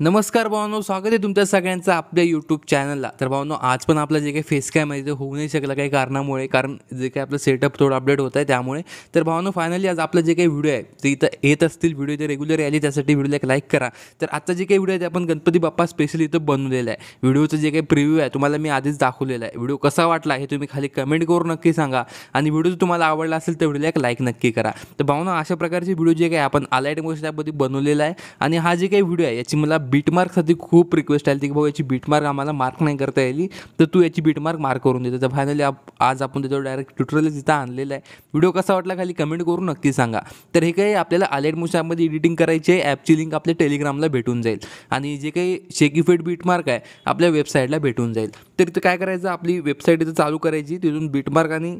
नमस्कार भावांनो स्वागत आहे तुमच्या सगळ्यांचं आपल्या यूट्यूब चॅनलला तर भावांनो आज पण आपलं जे काही फेस कॅम आहे ते होऊ नाही शकला काही कारणामुळे कारण जे काही आपलं सेटअप थोडं अपडेट होत आहे त्यामुळे तर भावांनो फायनली आज आपलं जे काही व्हिडिओ आहे ते इथं येत असतील व्हिडिओ ते रेग्युलर आली त्यासाठी व्हिडिओला एक लाईक करा तर आजचा जे काही व्हिडिओ आहे ते आपण गणपती बाप्पा स्पेशली इथं बनवलेला आहे व्हिडिओचं जे काही प्रिव्ह्यू आहे तुम्हाला मी आधीच दाखवलेला आहे व्हिडिओ कसा वाटला हे तुम्ही खाली कमेंट करून नक्की सांगा आणि व्हिडिओ जर तुम्हाला आवडला असेल तर व्हिडिओला एक लाईक नक्की करा तर भावना अशा प्रकारचे व्हिडिओ जे काही आपण आलायट मोशन ॲपमध्ये बनवलेला आहे आणि हा जे काही व्हिडिओ आहे याची मला बीटमार्कसाठी खूप रिक्वेस्ट आली ती की भाऊ याची बीटमार्क आम्हाला मार्क नाही करता येईल तर तू याची बीटमार्क मार्क करून देतो तर फायनली आज आपण त्याच्यावर डायरेक्ट ट्युटोरियल तिथं आणलेलं आहे व्हिडिओ कसा वाटला खाली कमेंट करून नक्की सांगा तर हे काही आपल्याला आलेट मुशामध्ये एडिटिंग करायची आहे ॲपची लिंक आपल्या टेलिग्रामला भेटून जाईल आणि जे काही शेकीफेड बीटमार्क आहे आपल्या वेबसाईटला भेटून जाईल तर इथं काय करायचं आपली वेबसाईट इथं चालू करायची तिथून बीटमार्क आणि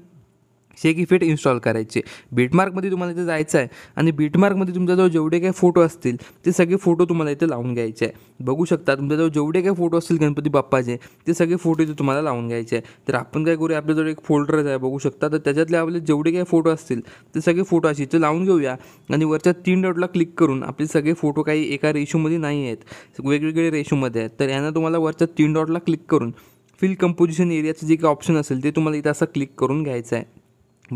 एकशे एक इन्स्टॉल करायचे बीटमार्कमध्ये तुम्हाला इथं जायचं आहे आणि बीटमार्कमध्ये तुमच्याजवळ जेवढे काही फोटो असतील ते सगळे फोटो तुम्हाला इथे लावून घ्यायचे आहे बघू शकता तुमच्याजवळ जेवढे काही फोटो असतील गणपती बाप्पाचे ते सगळे फोटो इथे तुम्हाला लावून घ्यायचे आहे तर आपण काय करूया आपल्याजवळ एक फोल्डरच आहे बघू शकता तर त्याच्यातले आपले जेवढे काही फोटो असतील ते सगळे फोटो असे इथे लावून घेऊया आणि वरच्या तीन डॉटला क्लिक करून आपले सगळे फोटो काही एका रेशोमध्ये नाही आहेत वेगवेगळे रेशोमध्ये आहेत तर यांना तुम्हाला वरच्या तीन डॉटला क्लिक करून फिल कंपोजिशन एरियाचं जे काही ऑप्शन असेल ते तुम्हाला इथं असं क्लिक करून घ्यायचं आहे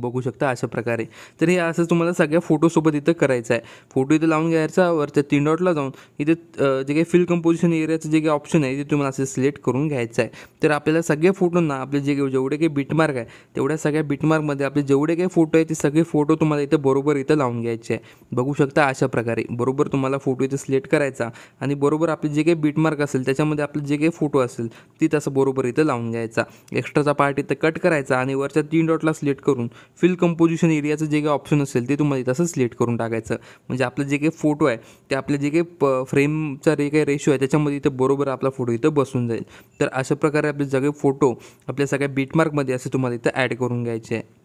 बघू शकता अशा प्रकारे तर हे असं तुम्हाला सगळ्या फोटोसोबत इथं करायचं आहे फोटो इथं लावून घ्यायचा वरच्या तीन डॉटला जाऊन इथे जे काही फिल कंपोजिशन एरियाचं जे काही ऑप्शन आहे ते तुम्हाला असं सिलेक्ट करून घ्यायचं आहे तर आपल्याला सगळ्या फोटोंना आपले जे जेवढे काही बिटमार्क आहे तेवढ्या सगळ्या बिटमार्कमध्ये आपले जेवढे काही फोटो आहे ते सगळे फोटो तुम्हाला इथं बरोबर इथं लावून घ्यायचे आहे बघू शकता अशा प्रकारे बरोबर तुम्हाला फोटो इथं सिलेक्ट करायचा आणि बरोबर आपले जे काही बिटमार्क असेल त्याच्यामध्ये आपले जे काही फोटो असेल ती तसं बरोबर इथं लावून घ्यायचा एक्स्ट्राचा पार्ट इथं कट करायचा आणि वरच्या तीन डॉटला सिलेक्ट करून फिल कंपोजिशन एरियाचं जे काही ऑप्शन असेल ते तुम्हाला तसं सिलेक्ट करून टाकायचं म्हणजे आपलं जे काही फोटो आहे ते आपल्या जे काही प फ्रेमचा रे काही रेशो आहे त्याच्यामध्ये इथं बरोबर आपला फोटो इथं बसून जाईल तर अशा प्रकारे आपले सगळे फोटो आपल्या सगळ्या बीटमार्कमध्ये असं तुम्हाला इथं ॲड करून घ्यायचे आहे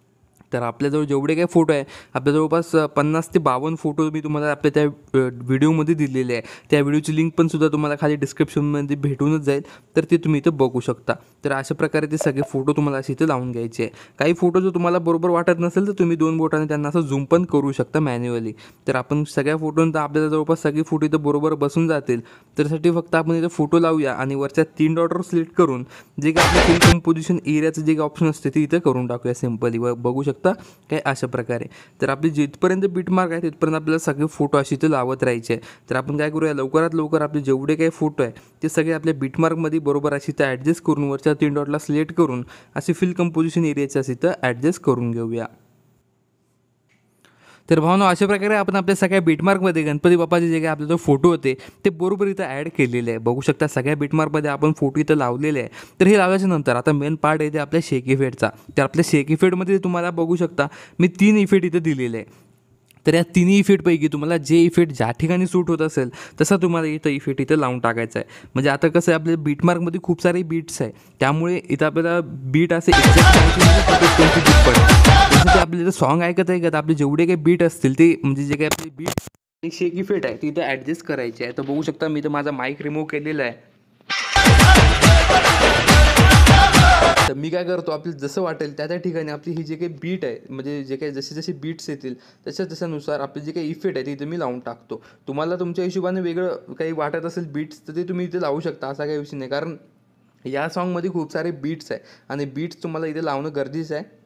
तर आपल्याजवळ जेवढे काही फोटो आहे आपल्या जवळपास पन्नास ते बावन्न फोटो मी तुम्हाला आपल्या त्या व्हिडिओमध्ये दिलेले आहे त्या व्हिडिओची लिंक पण सुद्धा तुम्हाला खाली डिस्क्रिप्शनमध्ये भेटूनच जाईल तर ते तुम्ही इथं बघू शकता तर अशा प्रकारे ते सगळे फोटो तुम्हाला असे इथे लावून घ्यायचे आहे काही फोटो जर तुम्हाला बरोबर वाटत नसेल तर तुम्ही दोन बोटाने त्यांना असं झूम पण करू शकता मॅन्युअली तर आपण सगळ्या फोटोनंतर आपल्याला जवळपास सगळे फोटो इथं बरोबर बसून जातील त्यासाठी फक्त आपण इथं फोटो लावूया आणि वरच्या तीन डॉटर सिलेक्ट करून जे काही आपलं फिल कंपोजिशन एरियाचं जे काही ऑप्शन असते ते इथं करून टाकूया सिम्पली व बघू शकता शकता काय अशा प्रकारे तर आपली जिथपर्यंत बीटमार्क आहे तिथपर्यंत आपल्याला सगळे फोटो असे ते लावत राहायचे तर आपण काय करूया लवकरात लवकर आपले जेवढे काही फोटो आहे ते सगळे आपल्या बीटमार्कमध्ये बरोबर अशी तर ॲडजस्ट करून वरच्या तीन डॉटला सिलेक्ट करून असे फिल कंपोजिशन एरियाच्या असे तर ॲडजस्ट करून घेऊया तर भावना अशा प्रकारे आपण आपल्या सगळ्या बीटमार्कमध्ये गणपती बाप्पाचे जे काही आपले जो फोटो होते ते बरोबर इथं ॲड केलेले आहे बघू शकता सगळ्या बीटमार्कमध्ये आपण फोटो इथं लावलेले आहे तर हे लावल्याच्या नंतर आता मेन पार्ट आहे ते आपल्या शेक इफेडचा तर आपल्या शेक इफेडमध्ये तुम्हाला बघू शकता मी तीन इफेक्ट इथं दिलेले आहे तर या तिन्ही इफेक्टपैकी तुम्हाला जे इफेक्ट ज्या ठिकाणी सूट होत असेल तसा तुम्हाला इथं इफेक्ट इथं लावून टाकायचा आहे म्हणजे आता कसं आहे आपल्या बीटमार्कमध्ये खूप सारे बीट्स आहे त्यामुळे इथं आपल्याला बीट असे एक्झॅक्ट तिथं सॉन्ग ऐकत ऐकत आपले जेवढे काही बीट असतील ते म्हणजे जे काही आपले बीट आणि शेकी फिट आहे ती इथं ॲडजस्ट करायची आहे तर बघू शकता मी तर माझा माईक रिमूव्ह केलेला आहे तर मी काय करतो आपल्याला जसं वाटेल त्या त्या ठिकाणी आपली ही जे काही बीट आहे म्हणजे जे काही जसे जसे बीट्स येतील तशा तशानुसार आपले जे काही इफेक्ट आहे ते इथे मी लावून टाकतो तुम्हाला तुमच्या हिशोबाने वेगळं काही वाटत असेल बीट्स तर ते तुम्ही इथे लावू शकता असा काही विषय नाही कारण या सॉन्गमध्ये खूप सारे बीट्स आहे आणि बीट्स तुम्हाला इथे लावणं गरजेचं आहे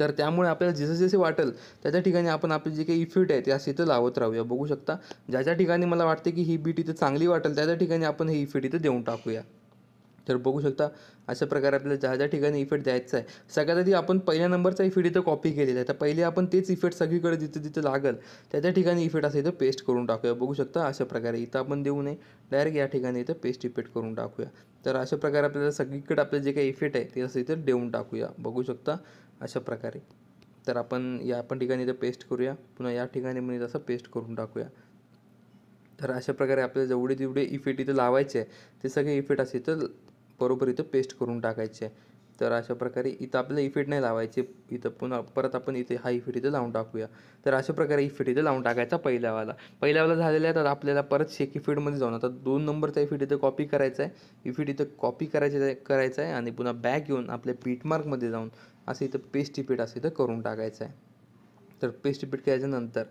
तर त्यामुळे आपल्याला जसे जसे वाटेल त्याच्या ठिकाणी आपण आपले जे काही इफिट आहे त्या असे इथं लावत राहूया बघू शकता ज्या ज्या ठिकाणी मला वाटते की ही बीट इथं चांगली वाटेल त्याच्या ठिकाणी आपण हे इफिट इथं देऊन टाकूया तर बघू शकता अशा प्रकारे आपल्याला ज्या ज्या ठिकाणी इफेक्ट द्यायचा आहे सगळ्यात आधी आपण पहिल्या नंबरचा इफेक्ट इथं कॉपी केलेला आहे तर पहिले आपण तेच इफेक्ट सगळीकडे जिथं जिथं लागेल त्या त्या ठिकाणी इफेक्ट असं इथं पेस्ट करून टाकूया बघू शकता अशा प्रकारे इथं आपण देऊ नये डायरेक्ट या ठिकाणी इथं पेस्ट इफेक्ट करून टाकूया तर अशा प्रकारे आपल्याला सगळीकडे आपलं जे काही इफेक्ट आहे ते असं इथं देऊन टाकूया बघू शकता अशा प्रकारे तर आपण या पण ठिकाणी इथं पेस्ट करूया पुन्हा या ठिकाणी म्हणजे असं पेस्ट करून टाकूया तर अशा प्रकारे आपल्याला जेवढे जेवढे इफेक्ट इथं लावायचे आहे ते सगळे इफेक्ट असे इथं बरोबर इथं पेस्ट करून टाकायचे आहे तर अशा प्रकारे इथं आपल्याला इफेक्ट नाही लावायचे इथं पुन्हा परत आपण इथे हा इफेक्ट इथं लावून टाकूया तर अशा प्रकारे इफेक्ट इथं लावून टाकायचा पहिल्यावाला पहिल्यावाला झालेला आहे तर आपल्याला परत शेक इफेटमध्ये जाऊन आता दोन नंबरचा इफेक्ट इथं कॉपी करायचा आहे इफेक्ट इथं कॉपी करायचं करायचं आहे आणि पुन्हा बॅक येऊन आपल्या पीटमार्कमध्ये जाऊन असं इथं पेस्ट इफेक्ट असं इथं करून टाकायचं आहे तर पेस्ट इफेक्ट केल्याच्यानंतर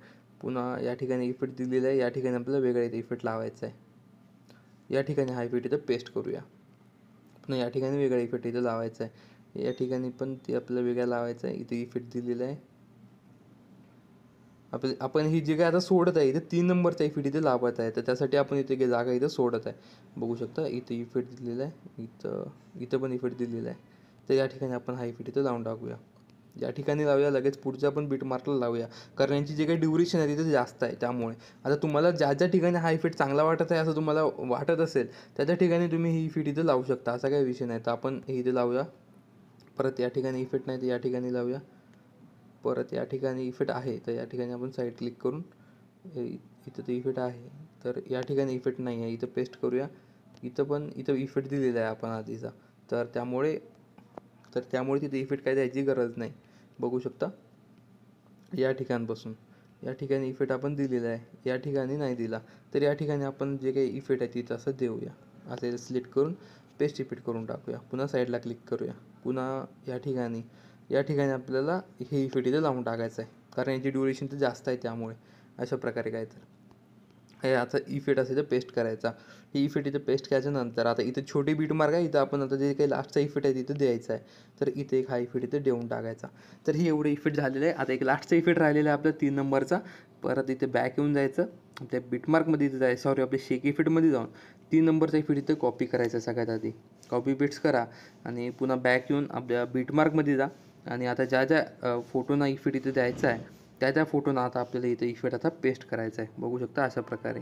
पुन्हा या ठिकाणी इफेक्ट दिलेला आहे या ठिकाणी आपल्याला वेगळा इथं इफेक्ट लावायचा आहे या ठिकाणी हा इफेक्ट इथं पेस्ट करूया पण या ठिकाणी वेगळा इफेक्ट इथे लावायचा आहे या ठिकाणी पण ते आपल्याला वेगळा लावायचा आहे इथे इफेक्ट दिलेला आहे आपल्या आपण ही जी काय आता सोडत आहे इथे तीन नंबरचा इफेक्ट इथे लावत आहे तर त्यासाठी आपण इथे काही जागा इथे सोडत आहे बघू शकता इथे इफेक्ट दिलेला आहे इथं इथं पण इफेक्ट दिलेला आहे तर या ठिकाणी आपण हा इफेक्ट इथे लावून टाकूया या ठिकाणी लावूया लगेच पुढच्या पण बीट मार्कला लावूया कारण यांची जी काही ड्युरेशन आहे तिथे जास्त आहे त्यामुळे आता तुम्हाला ज्या ज्या ठिकाणी हा इफेक्ट चांगला वाटत आहे असं तुम्हाला वाटत असेल त्या त्या ठिकाणी तुम्ही ही इफेक्ट इथे लावू शकता असा काही विषय नाही तर आपण हे इथे लावूया परत या ठिकाणी इफेक्ट नाही तर या ठिकाणी लावूया परत या ठिकाणी इफेक्ट आहे तर या ठिकाणी आपण साईड क्लिक करून इथं तर इफेक्ट आहे तर या ठिकाणी इफेक्ट नाही आहे इथं पेस्ट करूया इथं पण इथं इफेक्ट दिलेला आहे आपण आधीचा तर त्यामुळे तर त्यामुळे तिथे इफेक्ट काय द्यायची गरज नाही बघू शकता या ठिकाणपासून या ठिकाणी इफेक्ट आपण दिलेला आहे या ठिकाणी नाही दिला तर या ठिकाणी आपण जे काही इफेक्ट आहे तिथं असं देऊया असं सिलेक्ट करून पेस्ट इफेक्ट करून टाकूया पुन्हा साईडला क्लिक करूया पुन्हा या ठिकाणी या ठिकाणी आपल्याला हे इफेक्ट इथे लावून टाकायचं आहे कारण याची ड्युरेशन तर जास्त आहे त्यामुळे अशा प्रकारे काय तर हे याचा इफेक्ट असेल तर पेस्ट करायचा ही इफेक्ट इथं पेस्ट नंतर आता इथं छोटे बीट मार्क आहे इथं आपण आता जे काही लास्टचा इफेक्ट आहे तिथं द्यायचा आहे तर इथे एक हाय फिट इथं देऊन टाकायचा तर हे एवढं इफेक्ट झालेलं आहे आता एक लास्टचा इफेक्ट राहिलेला आहे आपल्या तीन नंबरचा परत इथे बॅक येऊन जायचं त्या बीटमार्कमध्ये इथं जायचं सॉरी आपल्या शेक इफेक्टमध्ये जाऊन तीन नंबरचा इफेक्ट इथं कॉपी करायचा सगळ्यात आधी कॉपी पेस्ट करा आणि पुन्हा बॅक येऊन आपल्या बीटमार्कमध्ये जा आणि आता ज्या ज्या फोटोना इफेक्ट इथे द्यायचा आहे त्या त्या फोटोना आता आपल्याला इथे इफेक्ट आता पेस्ट करायचा आहे बघू शकता अशा प्रकारे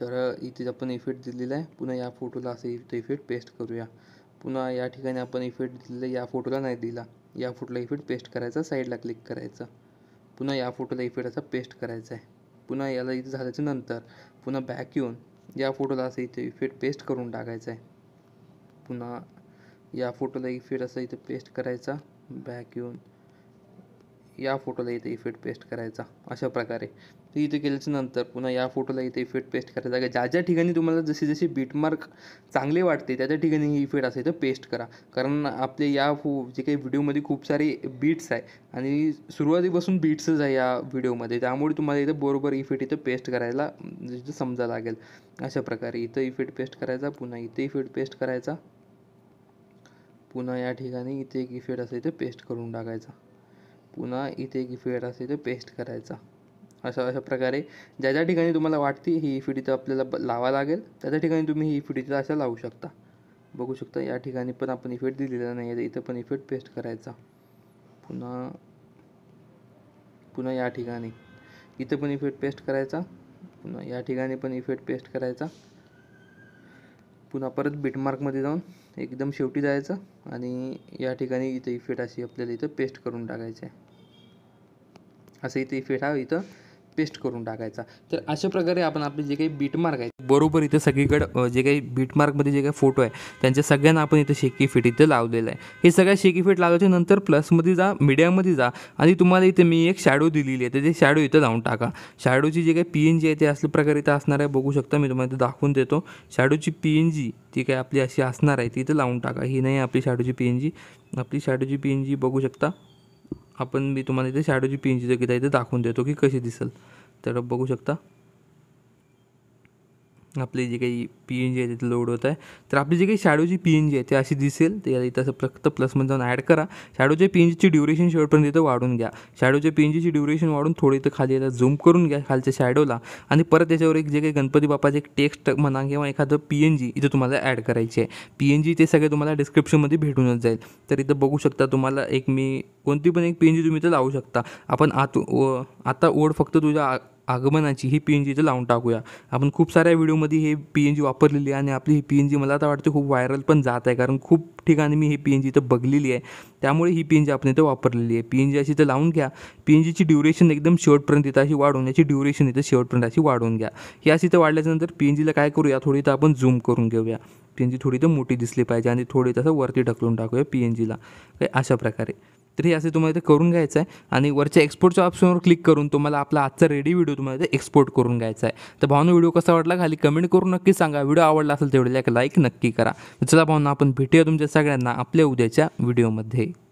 तर इथेच आपण इफेक्ट दिलेला आहे पुन्हा या फोटोला असं इथे इफेक्ट पेस्ट करूया पुन्हा या ठिकाणी आपण इफेक्ट दिलेला या फोटोला नाही दिला या फोटोला इफेक्ट पेस्ट करायचा साईडला क्लिक करायचा पुन्हा या फोटोला इफेक्ट असा पेस्ट करायचा आहे पुन्हा याला इथं झाल्याच्या नंतर पुन्हा बॅक येऊन या फोटोला असं इथे इफेक्ट पेस्ट करून टाकायचा आहे पुन्हा या फोटोला इफेक्ट असा इथे पेस्ट करायचा बॅक येऊन या फोटोला इथे इफेक्ट पेस्ट करायचा अशा प्रकारे तर इथे केल्याच्यानंतर पुन्हा या फोटोला इथे इफेक्ट पेस्ट करायचा का ज्या ज्या ठिकाणी तुम्हाला जशी जशी बीटमार्क चांगले वाटते त्या त्या ठिकाणी ही इफेक्ट असेल तर पेस्ट करा कारण आपले या फो जे काही व्हिडिओमध्ये खूप सारे बीट्स आहे आणि सुरुवातीपासून बीट्सच आहे या व्हिडिओमध्ये त्यामुळे तुम्हाला इथं बरोबर इफेक्ट इथं पेस्ट करायला म्हणजे समजा लागेल अशा प्रकारे इथं इफेक्ट पेस्ट करायचा पुन्हा इथे इफेक्ट पेस्ट करायचा पुन्हा या ठिकाणी इथे एक इफेक्ट असायचं पेस्ट करून टाकायचा पुन्हा इथे एक इफेक्ट असेल तर पेस्ट करायचा असं अशा प्रकारे ज्या ज्या ठिकाणी तुम्हाला वाटते ही ई तर आपल्याला लावा लागेल त्या त्या ठिकाणी तुम्ही ही इफिडी तर अशा लावू शकता बघू शकता या ठिकाणी पण आपण इफेक्ट दिलेला नाही आहे इथं पण इफेक्ट पेस्ट करायचा पुन्हा पुन्हा या ठिकाणी इथं पण इफेक्ट पेस्ट करायचा पुन्हा या ठिकाणी पण इफेक्ट पेस्ट करायचा पुन्हा परत बिटमार्कमध्ये जाऊन एकदम शेवटी जायचं आणि या ठिकाणी इथं इफेक्ट अशी आपल्याला इथं पेस्ट करून आहे असं इथं इफेक्ट हा इथं पेस्ट करून टाकायचा तर अशा प्रकारे आपण आपले जे काही बीटमार्क आहे बरोबर इथं सगळीकडं जे काही बीटमार्कमध्ये जे काही फोटो आहे त्यांच्या सगळ्यांना आपण इथं शेकी फिट इथं लावलेलं आहे हे सगळ्या शेकी फिट लावल्याच्या नंतर प्लसमध्ये जा मीडियामध्ये जा आणि तुम्हाला इथे मी एक शॅडो दिलेली आहे तर ते शॅडो इथं लावून टाका शॅडोची जे काही पी एन जी आहे ते असल्या प्रकारे इथं असणार आहे बघू शकता मी तुम्हाला इथं दाखवून देतो शॅडोची पी एन जी ती काय आपली अशी असणार आहे ती इथं लावून टाका ही नाही आपली शॅडोची पी एन जी आपली शॅडोची पी एन जी बघू शकता आपण मी तुम्हाला इथे शॅडोची पिंची जर इथे दाखवून देतो की कशी दिसेल तर बघू शकता आपली जी काही पी एन जी आहे तिथे लोड होत आहे तर आपली जी काही शॅडोची पी एन जी आहे ते अशी दिसेल ते इथं असं फक्त प्लसमध्ये जाऊन ॲड करा शॅडोच्या पी एन जीची ड्युरेशन शेवटपर्यंत इथं वाढून घ्या शॅडोच्या पी एन जीची ड्युरेशन वाढून थोडं इथं खाली याला झूम करून घ्या खालच्या शॅडोला आणि परत त्याच्यावर एक जे काही गणपती बापाचे एक टेक्स्ट म्हणा किंवा एखादं पी एन जी इथं तुम्हाला ॲड करायची आहे पी एन जी ते सगळे तुम्हाला डिस्क्रिप्शनमध्ये भेटूनच जाईल तर इथं बघू शकता तुम्हाला एक मी कोणती पण एक पी एन जी तुम्ही इथं लावू शकता आपण आत आता ओढ फक्त तुझ्या आगमनाची ही पी एन जी इथं लावून टाकूया आपण खूप साऱ्या व्हिडिओमध्ये हे पी एन जी वापरलेली आहे आणि आपली ही पी एन जी मला आता वाटते खूप व्हायरल पण जात आहे कारण खूप ठिकाणी मी ही पी एन जी इथं बघलेली आहे त्यामुळे ही पी एन जी आपण इथं वापरलेली आहे पी एन जी अशी इथं लावून घ्या पी एन जीची ड्युरेशन एकदम शेवटपर्यंत इथं अशी वाढून याची ड्युरेशन इथं शेवटपर्यंत अशी वाढवून घ्या ही अशी इथं वाढल्याच्यानंतर पी एन जीला काय करूया थोडी इथं आपण झूम करून घेऊया पी एन जी थोडी तर मोठी दिसली पाहिजे आणि थोडी तसं वरती ढकलून टाकूया पी एन जीला काही अशा प्रकारे तर हे असं तुम्हाला इथे करून घ्यायचं आहे आणि वरच्या एक्सपोर्टच्या ऑप्शनवर क्लिक करून तुम्हाला आपला आजचा रेडी व्हिडिओ तुम्हाला इथे एक्सपोर्ट करून घ्यायचा आहे तर भावना व्हिडिओ कसा वाटला खाली कमेंट करून नक्की सांगा व्हिडिओ आवडला असेल तेवढे एक लाईक नक्की करा चला भावना आपण भेटूया तुमच्या सगळ्यांना आपल्या उद्याच्या व्हिडिओमध्ये